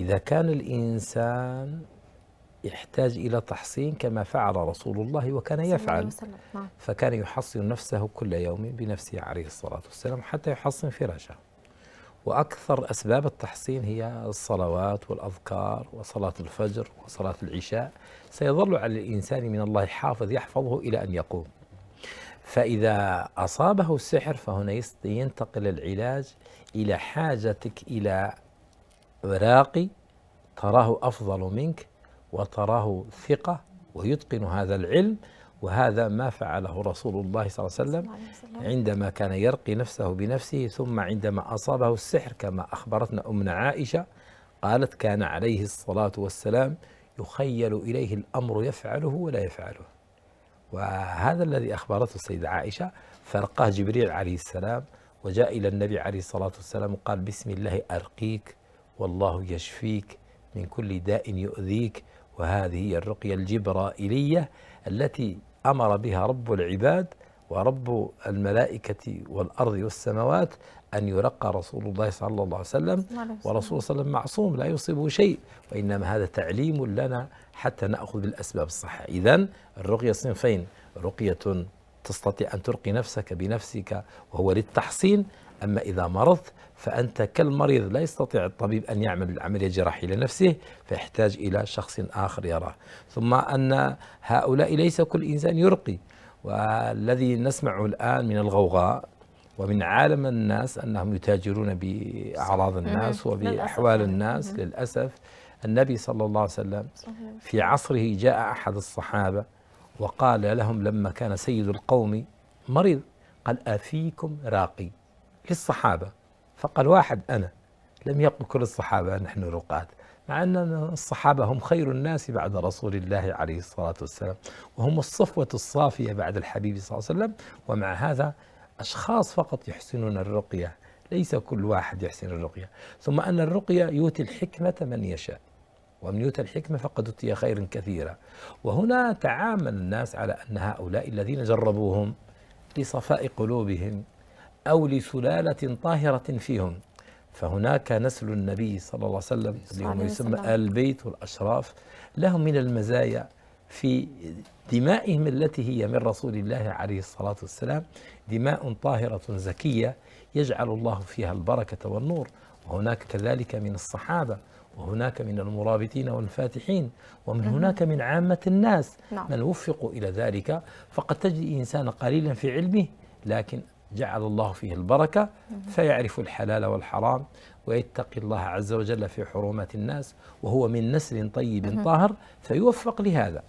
إذا كان الإنسان يحتاج إلى تحصين كما فعل رسول الله وكان يفعل نعم. فكان يحصن نفسه كل يوم بنفسه عليه الصلاة والسلام حتى يحصن فراشه وأكثر أسباب التحصين هي الصلوات والأذكار وصلاة الفجر وصلاة العشاء سيظل على الإنسان من الله حافظ يحفظه إلى أن يقوم فإذا أصابه السحر فهنا ينتقل العلاج إلى حاجتك إلى راقي تراه أفضل منك وتراه ثقة ويتقن هذا العلم وهذا ما فعله رسول الله صلى الله عليه وسلم عندما كان يرقي نفسه بنفسه ثم عندما أصابه السحر كما أخبرتنا أمنا عائشة قالت كان عليه الصلاة والسلام يخيل إليه الأمر يفعله ولا يفعله وهذا الذي أخبرته السيدة عائشة فرقاه جبريل عليه السلام وجاء إلى النبي عليه الصلاة والسلام وقال بسم الله أرقيك والله يشفيك من كل داء يؤذيك وهذه هي الرقية الجبرائيلية التي أمر بها رب العباد ورب الملائكة والأرض والسماوات أن يرقى رسول الله صلى الله عليه وسلم ورسول الله صلى الله عليه وسلم معصوم لا يصيبه شيء وإنما هذا تعليم لنا حتى نأخذ بالأسباب الصحة إذا الرقية صنفين رقية تستطيع أن ترقي نفسك بنفسك وهو للتحصين أما إذا مرضت فأنت كالمريض لا يستطيع الطبيب أن يعمل العملية الجراحية لنفسه فيحتاج إلى شخص آخر يراه ثم أن هؤلاء ليس كل إنسان يرقي والذي نسمعه الآن من الغوغاء ومن عالم الناس أنهم يتاجرون بأعراض الناس وبأحوال يعني. الناس للأسف النبي صلى الله عليه وسلم في عصره جاء أحد الصحابة وقال لهم لما كان سيد القوم مريض قال أفيكم راقي للصحابة فقال واحد أنا لم يقل كل الصحابة نحن رقاة مع أن الصحابة هم خير الناس بعد رسول الله عليه الصلاة والسلام وهم الصفوة الصافية بعد الحبيب صلى الله عليه وسلم ومع هذا أشخاص فقط يحسنون الرقية ليس كل واحد يحسن الرقية ثم أن الرقية يؤتي الحكمة من يشاء ومن يؤتى الحكمة فقد أتي خيرا كثيرا وهنا تعامل الناس على أن هؤلاء الذين جربوهم لصفاء قلوبهم أو لسلالة طاهرة فيهم فهناك نسل النبي صلى الله عليه وسلم اللي يسمى البيت والأشراف لهم من المزايا في دمائهم التي هي من رسول الله عليه الصلاة والسلام دماء طاهرة زكية يجعل الله فيها البركة والنور وهناك كذلك من الصحابة وهناك من المرابطين والفاتحين ومن هناك من عامة الناس نعم. من وفقوا إلى ذلك فقد تجد إنسان قليلا في علمه لكن جعل الله فيه البركة فيعرف الحلال والحرام ويتقي الله عز وجل في حرومات الناس وهو من نسل طيب طاهر فيوفق لهذا